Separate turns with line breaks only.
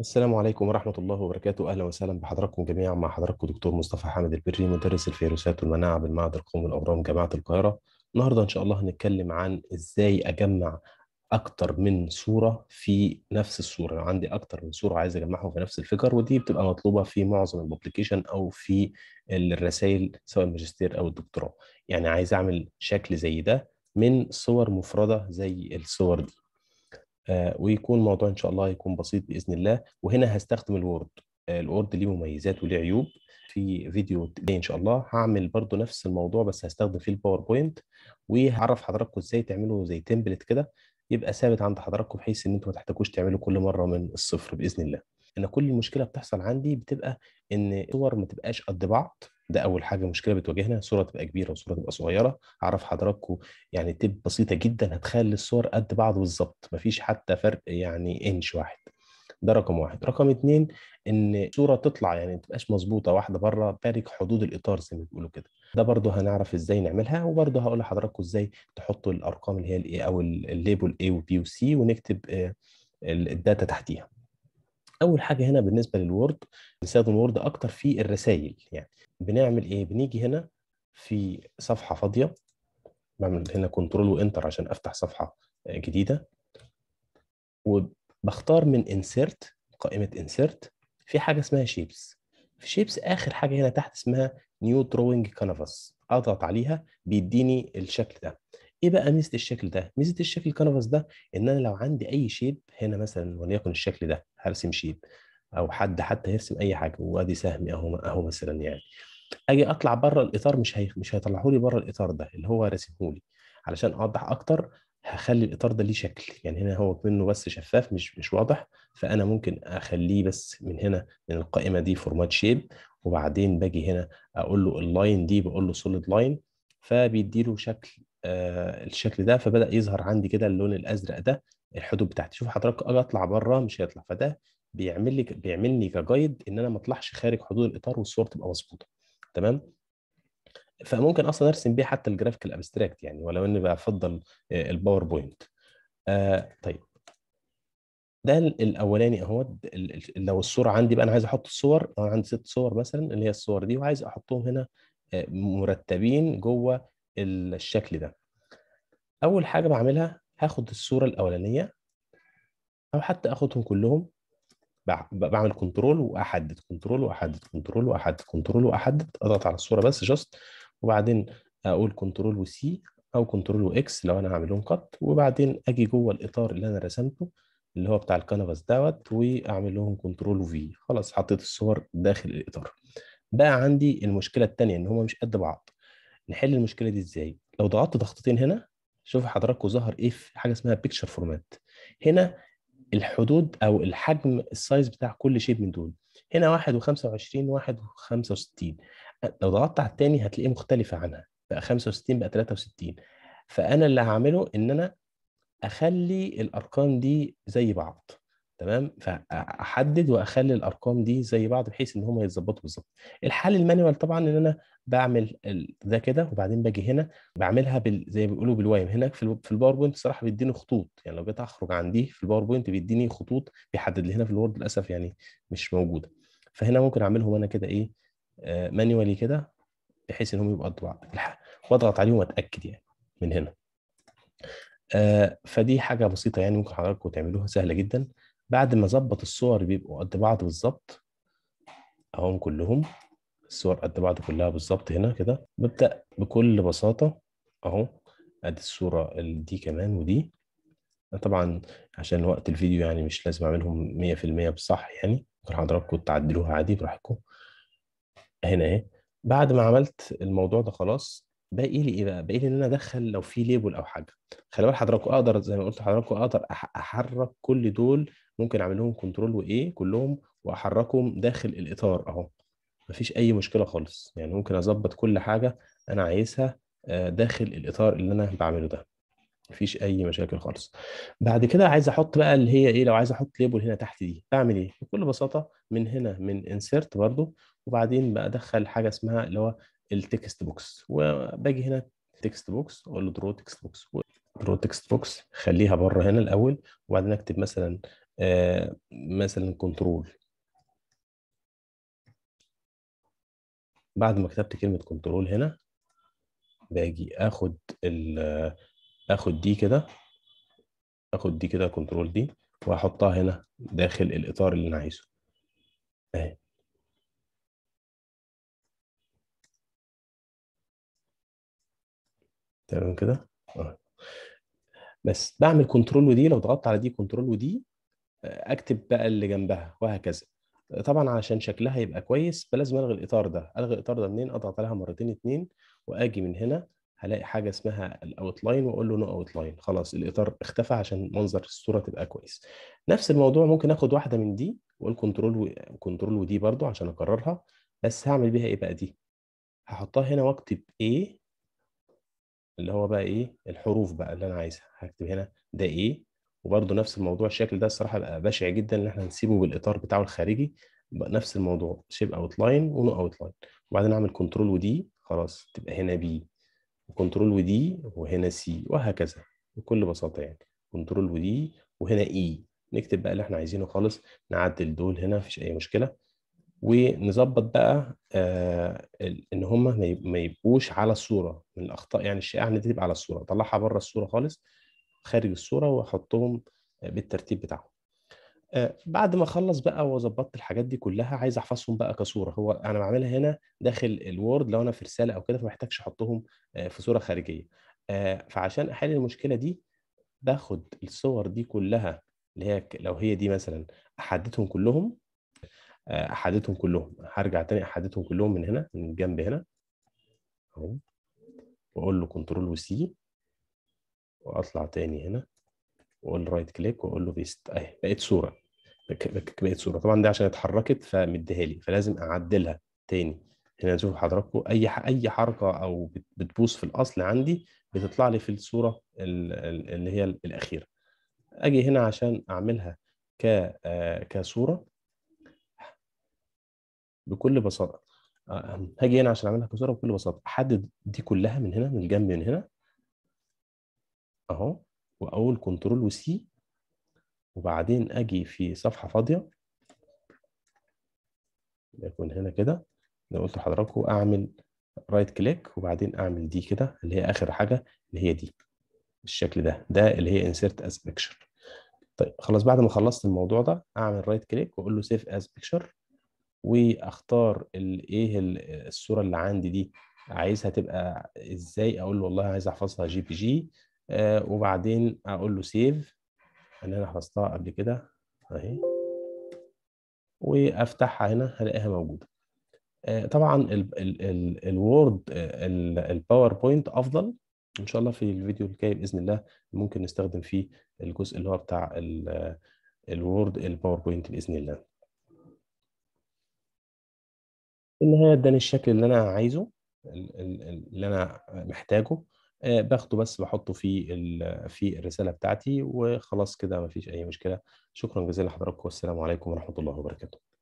السلام عليكم ورحمة الله وبركاته أهلا وسهلا بحضراتكم جميعا مع حضراتكم دكتور مصطفى حامد البري مدرس الفيروسات والمناعة بالمعهد القومي الأورام جامعة القاهرة النهاردة إن شاء الله هنتكلم عن إزاي أجمع أكتر من صورة في نفس الصورة لو يعني عندي أكتر من صورة عايز أجمعهم في نفس الفكر ودي بتبقى مطلوبة في معظم الببليكيشن أو في الرسائل سواء الماجستير أو الدكتوراه يعني عايز أعمل شكل زي ده من صور مفردة زي الصور دي آه، ويكون الموضوع ان شاء الله يكون بسيط باذن الله وهنا هستخدم الوورد آه، الوورد ليه مميزات وليه عيوب في فيديو ان شاء الله هعمل برضو نفس الموضوع بس هستخدم فيه الباوربوينت وهعرف حضراتكم ازاي تعملوا زي تمبلت كده يبقى ثابت عند حضراتكم بحيث ان انتم ما تحتاجوش تعملوا كل مره من الصفر باذن الله انا كل المشكله بتحصل عندي بتبقى ان الصور ما تبقاش قد بعض ده اول حاجه مشكله بتواجهنا صوره تبقى كبيره وصوره تبقى صغيره اعرف حضراتكم يعني تب بسيطه جدا هتخلي الصور قد بعض بالظبط مفيش حتى فرق يعني انش واحد ده رقم واحد رقم اتنين ان صوره تطلع يعني ما تبقاش مظبوطه واحده بره بارك حدود الاطار زي ما بيقولوا كده ده برضه هنعرف ازاي نعملها وبرضه هقول لحضراتكم ازاي تحطوا الارقام اللي هي الايه او الليبل A وبي وسي ونكتب آه، الداتا تحتيها اول حاجه هنا بالنسبه للوورد بنستخدم الوورد اكتر في الرسائل يعني بنعمل ايه بنيجي هنا في صفحه فاضيه بعمل هنا كنترول وانتر عشان افتح صفحه جديده وبختار من انسرت قائمه انسرت في حاجه اسمها شيبس في شيبس اخر حاجه هنا تحت اسمها نيو دروينج كانفاس اضغط عليها بيديني الشكل ده ايه بقى ميزه الشكل ده ميزه الشكل كانفاس ده ان انا لو عندي اي شيب هنا مثلا وليكن الشكل ده هرسم شيب او حد حتى يرسم اي حاجه وادي سهمي اهو اهو مثلا يعني اجي اطلع بره الاطار مش هي... مش هيطلعه لي بره الاطار ده اللي هو رسمه لي علشان اوضح اكتر هخلي الاطار ده ليه شكل يعني هنا هو منه بس شفاف مش مش واضح فانا ممكن اخليه بس من هنا من القائمه دي فورمات شيب وبعدين باجي هنا اقول له اللاين دي بقول له سوليد لاين فبيدي له شكل آه، الشكل ده فبدا يظهر عندي كده اللون الازرق ده الحدود بتاعتي شوف حضرتك اجي اطلع بره مش هيطلع فده بيعمل لي بيعمل لي كجايد ان انا ما اطلعش خارج حدود الاطار والصوره تبقى مظبوطه تمام فممكن اصلا ارسم بيه حتى الجرافيك الابستراكت يعني ولو اني بفضل الباوربوينت آه،, آه طيب ده الاولاني اهو لو الصوره عندي بقى انا عايز احط الصور انا عندي ست صور مثلا اللي هي الصور دي وعايز احطهم هنا آه، مرتبين جوه الشكل ده اول حاجه بعملها هاخد الصوره الاولانيه او حتى اخدهم كلهم بعمل كنترول واحدد كنترول واحدد كنترول واحدد كنترول واحدد اضغط على الصوره بس جاست وبعدين اقول كنترول وسي او كنترول واكس لو انا هعملهم قط وبعدين اجي جوه الاطار اللي انا رسمته اللي هو بتاع الكنفاس دوت واعمل لهم كنترول وفي خلاص حطيت الصور داخل الاطار بقى عندي المشكله الثانيه ان هم مش قد بعض نحل المشكله دي ازاي لو ضغطت ضغطتين هنا شوف حضراتكم ظهر ايه في حاجه اسمها بيكتشر فورمات هنا الحدود او الحجم السايز بتاع كل شيء من دول هنا 1 و25 1 و65 لو ضغطت على الثاني هتلاقيه مختلفه عنها بقى 65 بقى 63 فانا اللي هعمله ان انا اخلي الارقام دي زي بعض تمام فاحدد واخلي الارقام دي زي بعض بحيث ان هم يتظبطوا بالظبط الحل المانيوال طبعا ان انا بعمل ده كده وبعدين باجي هنا بعملها بال... زي ما بيقولوا بالوايم هناك في, في الباوربوينت الصراحه بيديني خطوط يعني لو جيت اخرج عن دي في الباوربوينت بيديني خطوط بيحدد لي هنا في الوورد للاسف يعني مش موجوده فهنا ممكن اعملهم انا كده ايه آه مانيوالي كده بحيث ان هم يبقوا قد بعض واضغط عليهم واتاكد يعني من هنا آه فدي حاجه بسيطه يعني ممكن حضراتكم تعملوها سهله جدا بعد ما اظبط الصور بيبقوا قد بعض بالظبط اهم كلهم الصور قد بعض كلها بالظبط هنا كده ببدا بكل بساطه اهو ادي الصوره دي كمان ودي طبعا عشان وقت الفيديو يعني مش لازم اعملهم 100% بصح يعني ممكن حضراتكم تعدلوها عادي براحتكم هنا اهي بعد ما عملت الموضوع ده خلاص باقي لي ايه بقى؟ باقي لي ان انا ادخل لو في ليبل او حاجه خلي بال حضراتكم اقدر زي ما قلت لحضراتكم اقدر احرك كل دول ممكن اعمل لهم كنترول وايه كلهم واحركهم داخل الاطار اهو مفيش اي مشكله خالص يعني ممكن اظبط كل حاجه انا عايزها آه، داخل الاطار اللي انا بعمله ده مفيش اي مشاكل خالص بعد كده عايز احط بقى اللي هي ايه لو عايز احط ليبل هنا تحت دي بعمل ايه بكل بساطه من هنا من انسيرت برضو وبعدين بدخل حاجه اسمها اللي هو التكست بوكس وباجي هنا تكست بوكس اقول له درو تكست بوكس درو تكست بوكس خليها بره هنا الاول وبعدين اكتب مثلا آه مثلا كنترول بعد ما كتبت كلمه كنترول هنا باجي اخد ال اخد دي كده اخد دي كده كنترول دي واحطها هنا داخل الاطار اللي انا عايزه اهي تمام كده آه. بس بعمل كنترول ودي لو ضغطت على دي كنترول ودي اكتب بقى اللي جنبها وهكذا طبعا علشان شكلها يبقى كويس فلازم الغي الاطار ده الغي الاطار ده منين اضغط عليها مرتين اتنين واجي من هنا هلاقي حاجه اسمها الاوت لاين واقول له نو اوت لاين خلاص الاطار اختفى عشان منظر الصوره تبقى كويس نفس الموضوع ممكن اخد واحده من دي واقول كنترول و... كنترول ودي برده عشان اكررها بس هعمل بيها ايه بقى دي هحطها هنا واكتب ايه اللي هو بقى ايه الحروف بقى اللي انا عايزها هكتب هنا ده ايه وبرده نفس الموضوع الشكل ده الصراحه بقى بشع جدا ان احنا نسيبه بالاطار بتاعه الخارجي نفس الموضوع شيب اوت لاين ونو اوت لاين وبعدين اعمل كنترول ودي خلاص تبقى هنا بي وكنترول ودي وهنا سي وهكذا بكل بساطه يعني كنترول ودي وهنا اي e. نكتب بقى اللي احنا عايزينه خالص نعدل دول هنا مفيش اي مشكله ونظبط بقى آه، ان هم ما يبقوش على الصوره من الاخطاء يعني الشائعه ان دي تبقى على الصوره اطلعها بره الصوره خالص خارج الصوره واحطهم آه، بالترتيب بتاعهم آه، بعد ما اخلص بقى وظبطت الحاجات دي كلها عايز احفظهم بقى كصوره هو انا بعملها هنا داخل الوورد لو انا في رساله او كده فما احتاجش احطهم في صوره خارجيه فعشان احل المشكله دي باخد الصور دي كلها اللي هي لو هي دي مثلا احددهم كلهم آه، احدتهم كلهم هرجع تاني احدتهم كلهم من هنا من الجنب هنا اهو واقول له كنترول وسي واطلع تاني هنا واقول رايت كليك واقول له بيست اهي بقت صوره بقت صوره طبعا دي عشان اتحركت فمديها لي فلازم اعدلها تاني هنا نشوف حضراتكم اي اي حركه او بتبوظ في الاصل عندي بتطلع لي في الصوره اللي هي الاخيره اجي هنا عشان اعملها ك آه، كصوره بكل بساطه آه، هاجي هنا عشان اعملها كسوره بكل بساطه احدد دي كلها من هنا من الجنب من هنا اهو واقول كنترول وسي وبعدين اجي في صفحه فاضيه يكون هنا كده زي ما قلت لحضراتكم اعمل رايت كليك وبعدين اعمل دي كده اللي هي اخر حاجه اللي هي دي بالشكل ده ده اللي هي انسيرت از بيكتشر طيب خلاص بعد ما خلصت الموضوع ده اعمل رايت كليك واقول له سيف از بيكتشر واختار ايه الصوره اللي عندي دي عايزها تبقى ازاي اقول له والله عايز احفظها جي بي جي آه، وبعدين اقول له سيف اللي انا حفظتها قبل كده اهي وافتحها هنا هلاقيها موجوده آه، طبعا الوورد الباوربوينت افضل ان شاء الله في الفيديو الجاي باذن الله ممكن نستخدم فيه الجزء اللي هو بتاع الوورد الباوربوينت باذن الله في النهايه اداني الشكل اللي انا عايزه اللي انا محتاجه آه، باخده بس بحطه في في الرساله بتاعتي وخلاص كده مفيش اي مشكله شكرا جزيلا لحضراتكم والسلام عليكم ورحمه الله وبركاته